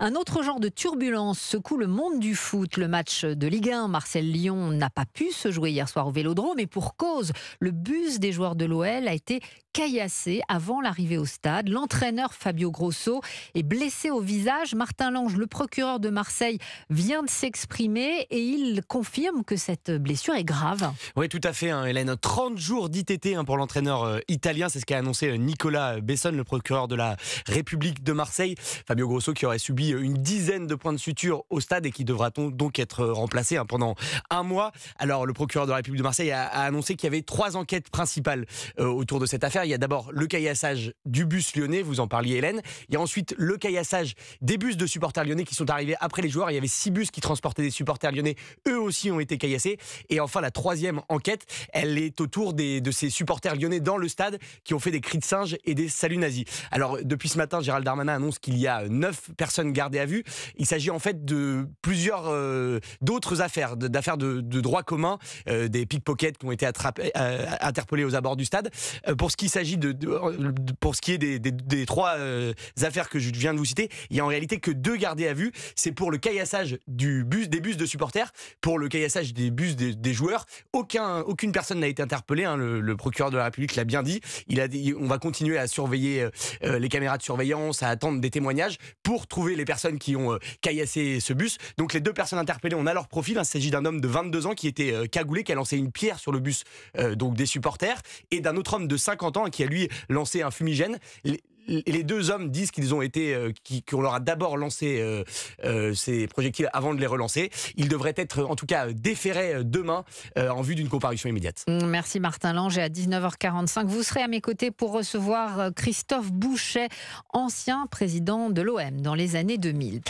Un autre genre de turbulence secoue le monde du foot. Le match de Ligue 1, Marcel Lyon, n'a pas pu se jouer hier soir au Vélodrome mais pour cause, le bus des joueurs de l'OL a été caillassé avant l'arrivée au stade. L'entraîneur Fabio Grosso est blessé au visage. Martin Lange, le procureur de Marseille, vient de s'exprimer et il confirme que cette blessure est grave. Oui, tout à fait, hein, Hélène. 30 jours d'ITT hein, pour l'entraîneur euh, italien. C'est ce qu'a annoncé euh, Nicolas Besson, le procureur de la République de Marseille. Fabio Grosso qui aurait subi euh, une dizaine de points de suture au stade et qui devra donc être euh, remplacé hein, pendant un mois. Alors, le procureur de la République de Marseille a, annoncé qu'il y avait trois enquêtes principales euh, autour de cette affaire. Il y a d'abord le caillassage du bus lyonnais, vous en parliez Hélène. Il y a ensuite le caillassage des bus de supporters lyonnais qui sont arrivés après les joueurs. Il y avait six bus qui transportaient des supporters lyonnais. Eux aussi ont été caillassés. Et enfin, la troisième enquête, elle est autour des, de ces supporters lyonnais dans le stade qui ont fait des cris de singe et des saluts nazis. Alors, depuis ce matin, Gérald Darmanin annonce qu'il y a neuf personnes garder à vue. Il s'agit en fait de plusieurs euh, d'autres affaires, d'affaires de, droit commun, euh, des pickpockets qui ont été euh, interpellés aux abords du stade. pour ce qui s'agit de, pour ce qui est des, trois affaires que je viens de vous citer, il y a en réalité que deux gardés à vue. C'est pour le caillassage du bus, des bus de supporters, pour le caillassage des bus des, joueurs. Aucun, aucune personne n'a été interpellée. Hein, le, procureur de la République l'a bien dit. Il a, on va continuer à surveiller les caméras de surveillance, à attendre des témoignages pour trouver les personnes qui ont euh, caillassé ce bus. Donc les deux personnes interpellées, on a leur profil. Il s'agit d'un homme de 22 ans qui était euh, cagoulé, qui a lancé une pierre sur le bus euh, donc des supporters, et d'un autre homme de 50 ans qui a lui lancé un fumigène les deux hommes disent qu'ils ont été, euh, qu'on leur a d'abord lancé euh, euh, ces projectiles avant de les relancer. Ils devraient être, en tout cas, déférés demain en vue d'une comparution immédiate. Mm, merci Martin Lange. Et à 19h45, vous serez à mes côtés pour recevoir Christophe Bouchet, ancien président de l'OM dans les années 2000.